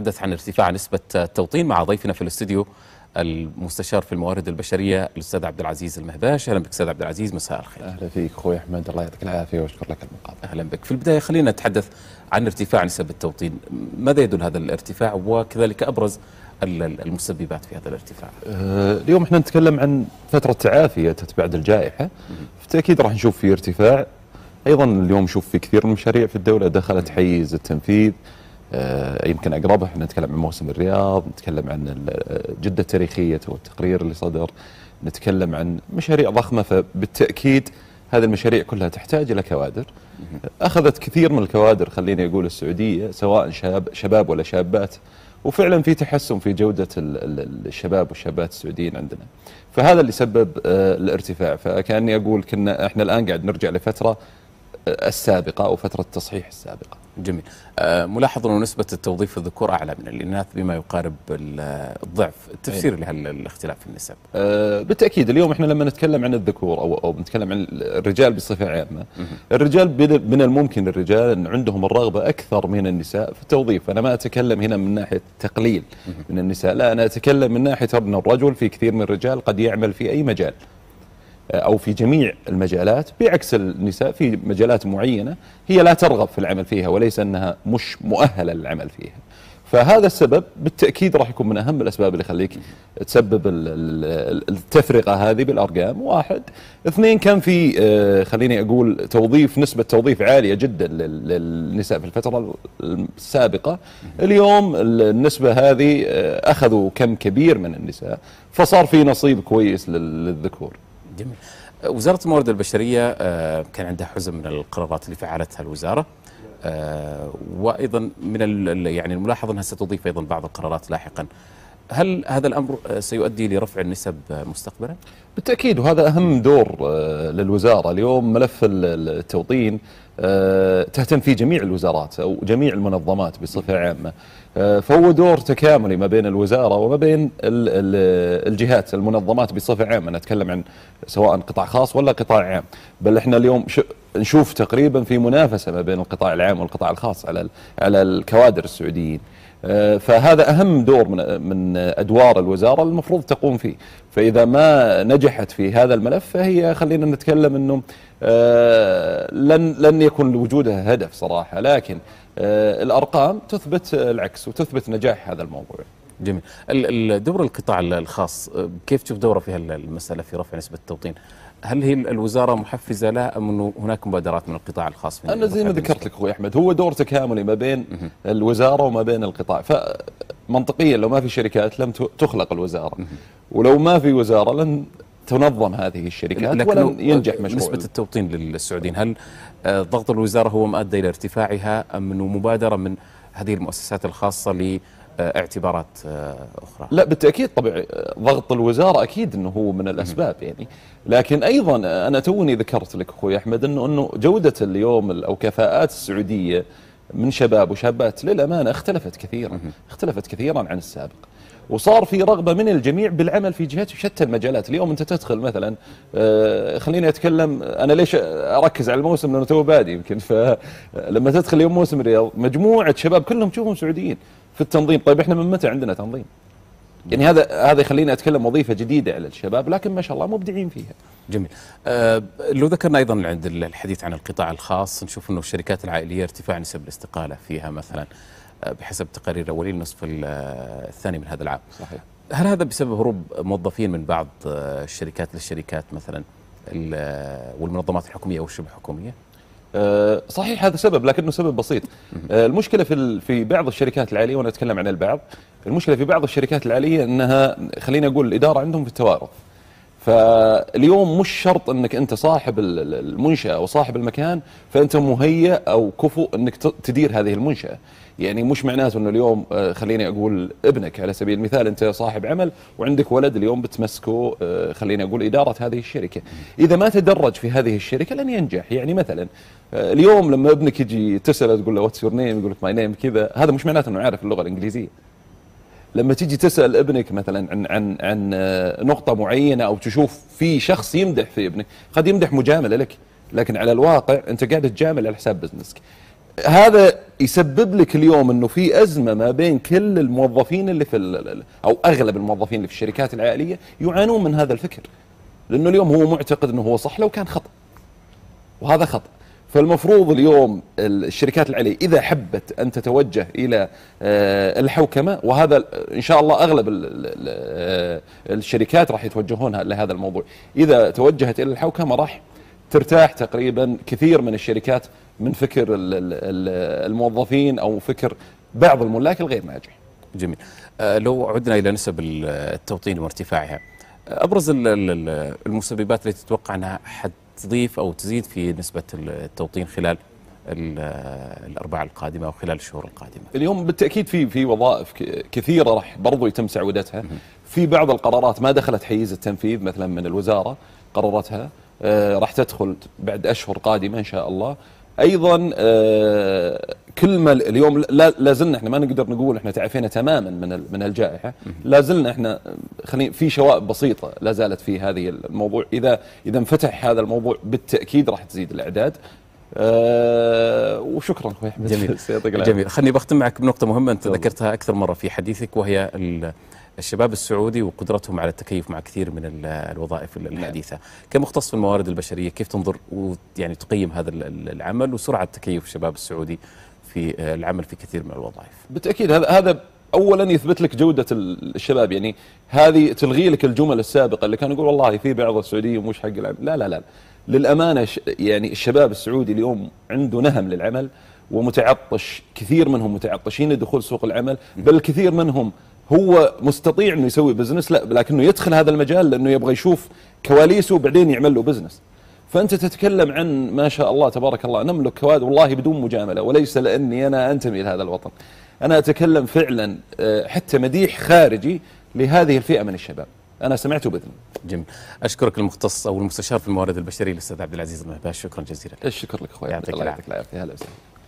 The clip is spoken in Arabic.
نتحدث عن ارتفاع نسبة التوطين مع ضيفنا في الاستوديو المستشار في الموارد البشرية الأستاذ عبد العزيز المهباش أهلا بك أستاذ عبد العزيز مساء الخير أهلا فيك أخوي أحمد الله يعطيك العافية وأشكر لك المقابلة أهلا بك في البداية خلينا نتحدث عن ارتفاع نسب التوطين ماذا يدل هذا الارتفاع وكذلك أبرز المسببات في هذا الارتفاع أه، اليوم احنا نتكلم عن فترة تعافي أتت بعد الجائحة بالتأكيد راح نشوف في ارتفاع أيضا اليوم نشوف في كثير من المشاريع في الدولة دخلت حيز التنفيذ آه، يمكن اقربها احنا نتكلم عن موسم الرياض، نتكلم عن آه، جده التاريخيه والتقرير اللي صدر، نتكلم عن مشاريع ضخمه فبالتاكيد هذه المشاريع كلها تحتاج الى كوادر. اخذت كثير من الكوادر خليني اقول السعوديه سواء شاب شباب ولا شابات وفعلا في تحسن في جوده الشباب والشابات السعوديين عندنا. فهذا اللي سبب آه، الارتفاع فكاني اقول كنا احنا الان قاعد نرجع لفتره السابقه او فتره التصحيح السابقه. جميل آه، ملاحظ أن نسبة التوظيف الذكور أعلى من الإناث بما يقارب الضعف التفسير أيه. لهالاختلاف في النسب أه بالتأكيد اليوم إحنا لما نتكلم عن الذكور أو, أو نتكلم عن الرجال بصفة عامة الرجال من الممكن الرجال أن عندهم الرغبة أكثر من النساء في التوظيف أنا ما أتكلم هنا من ناحية تقليل من النساء لا أنا أتكلم من ناحية أن الرجل في كثير من الرجال قد يعمل في أي مجال آه، أو في جميع المجالات بعكس النساء في مجالات معينة هي لا ترغب في العمل فيها وليس أنها مش مؤهلة للعمل فيها فهذا السبب بالتأكيد راح يكون من أهم الأسباب اللي يخليك تسبب التفرقة هذه بالأرقام واحد اثنين كان في آه، خليني أقول توظيف نسبة توظيف عالية جدا للنساء في الفترة السابقة اليوم النسبة هذه آه، أخذوا كم كبير من النساء فصار في نصيب كويس للذكور جميل أه، وزاره الموارد البشريه أه، كان عندها حزم من القرارات اللي فعلتها الوزاره أه، وايضا من يعني الملاحظ انها ستضيف ايضا بعض القرارات لاحقا هل هذا الامر سيؤدي لرفع النسب مستقبلا؟ بالتاكيد وهذا اهم دور للوزاره، اليوم ملف التوطين تهتم فيه جميع الوزارات او جميع المنظمات بصفه عامه. آه، فهو دور تكاملي ما بين الوزارة وما بين الجهات المنظمات بصفة عامة نتكلم عن سواء قطاع خاص ولا قطاع عام بل احنا اليوم نشوف تقريبا في منافسه ما بين القطاع العام والقطاع الخاص على على الكوادر السعوديين آه، فهذا اهم دور من من ادوار الوزاره المفروض تقوم فيه فاذا ما نجحت في هذا الملف فهي خلينا نتكلم انه آه، لن لن يكون لوجودها هدف صراحه لكن آه، الارقام تثبت العكس وتثبت نجاح هذا الموضوع جميل دور القطاع الخاص كيف تشوف دوره في هالمساله في رفع نسبه التوطين هل هي الوزاره محفزه لها ام انه هناك مبادرات من القطاع الخاص انا زي ما ذكرت لك اخوي احمد هو دور تكاملي ما بين الوزاره وما بين القطاع فمنطقيا لو ما في شركات لم تخلق الوزاره ولو ما في وزاره لن تنظم هذه الشركات ولن ينجح مشروع نسبة التوطين للسعوديين هل آه، ضغط الوزارة هو ما أدى إلى ارتفاعها أم أنه مبادرة من هذه المؤسسات الخاصة اعتبارات آه، اخرى لا بالتاكيد طبيعي ضغط الوزاره اكيد انه هو من الاسباب يعني لكن ايضا انا توني ذكرت لك اخوي احمد انه انه جوده اليوم او كفاءات السعوديه من شباب وشابات للامانه اختلفت كثيرا اختلفت كثيرا عن السابق وصار في رغبه من الجميع بالعمل في جهات شتى المجالات اليوم انت تدخل مثلا آه، خليني اتكلم انا ليش اركز على الموسم لانه تو بادي يمكن فلما آه، تدخل اليوم موسم الرياض مجموعه شباب كلهم تشوفهم سعوديين في التنظيم طيب احنا من متى عندنا تنظيم يعني هذا هذا يخليني اتكلم وظيفه جديده على الشباب لكن ما شاء الله مبدعين فيها. جميل. أه لو ذكرنا ايضا عند الحديث عن القطاع الخاص نشوف انه الشركات العائليه ارتفاع نسب الاستقاله فيها مثلا. بحسب تقارير اولي النصف الثاني من هذا العام صحيح هل هذا بسبب هروب موظفين من بعض الشركات للشركات مثلا والمنظمات الحكوميه أو الشبه حكوميه أه، صحيح هذا سبب لكنه سبب بسيط أه، المشكله في في بعض الشركات العاليه وانا اتكلم عن البعض المشكله في بعض الشركات العاليه انها خليني اقول الاداره عندهم في التوارث فاليوم مش شرط انك انت صاحب المنشاه او صاحب المكان فانت مهيئ او كفؤ انك تدير هذه المنشاه يعني مش معناته انه اليوم آه، خليني اقول ابنك على سبيل المثال انت صاحب عمل وعندك ولد اليوم بتمسكه آه، خليني اقول اداره هذه الشركه اذا ما تدرج في هذه الشركه لن ينجح يعني مثلا آه، اليوم لما ابنك يجي تساله تقول له واتس يور نيم يقول لك ماي نيم كذا هذا مش معناته انه عارف اللغه الانجليزيه لما تيجي تسال ابنك مثلا عن عن عن آه، نقطه معينه او تشوف في شخص يمدح في ابنك قد يمدح مجامله لك لكن على الواقع انت قاعد تجامل على حساب بزنسك هذا يسبب لك اليوم انه في ازمه ما بين كل الموظفين اللي في او اغلب الموظفين اللي في الشركات العائليه يعانون من هذا الفكر لانه اليوم هو معتقد انه هو صح لو كان خطا وهذا خطأ فالمفروض اليوم الشركات العليا اذا حبت ان تتوجه الى آه، الحوكمه وهذا ان شاء الله اغلب آه، الشركات راح يتوجهون لهذا الموضوع، اذا توجهت الى الحوكمه راح ترتاح تقريبا كثير من الشركات من فكر الموظفين او فكر بعض الملاك الغير ناجح. جميل. آه، لو عدنا الى نسب التوطين وارتفاعها ابرز المسببات التي تتوقع انها حد تضيف او تزيد في نسبه التوطين خلال الاربعاء القادمه او خلال الشهور القادمه. اليوم بالتاكيد في في وظائف كثيره راح برضو يتم سعودتها، في بعض القرارات ما دخلت حيز التنفيذ مثلا من الوزاره قررتها آه، راح تدخل بعد اشهر قادمه ان شاء الله، ايضا آه، كل ما اليوم لا زلنا احنا ما نقدر نقول احنا تعافينا تماما من من الجائحه لا زلنا احنا خلينا في شوائب بسيطه لا زالت في هذه الموضوع اذا اذا انفتح هذا الموضوع بالتاكيد راح تزيد الاعداد أه وشكرا اخوي احمد جميل جميل خليني بختم معك بنقطه مهمه انت ذكرتها اكثر مره في حديثك وهي الشباب السعودي وقدرتهم على التكيف مع كثير من الوظائف الحديثه كمختص في الموارد البشريه كيف تنظر ويعني تقيم هذا العمل وسرعه تكيف الشباب السعودي في آه، العمل في كثير من الوظائف. بالتاكيد هذا هذا اولا يثبت لك جوده الشباب يعني هذه تلغي لك الجمل السابقه اللي كان يقول والله في بعض السعوديين مش حق العمل لا لا لا للامانه يعني الشباب السعودي اليوم عنده نهم للعمل ومتعطش كثير منهم متعطشين لدخول سوق العمل بل كثير منهم هو مستطيع انه يسوي بزنس لا لكنه يدخل هذا المجال لانه يبغى يشوف كواليسه وبعدين يعمل له بزنس فأنت تتكلم عن ما شاء الله تبارك الله نملك كوادر والله بدون مجاملة وليس لأني أنا أنتمي لهذا الوطن أنا أتكلم فعلا آه، حتى مديح خارجي لهذه الفئة من الشباب أنا سمعته بإذن جميل أشكرك المختص أو المستشار في الموارد البشرية الأستاذ عبد العزيز المهباش شكرا جزيلا لك. الشكر لك أخوي يعطيك العافية هلا وسهلا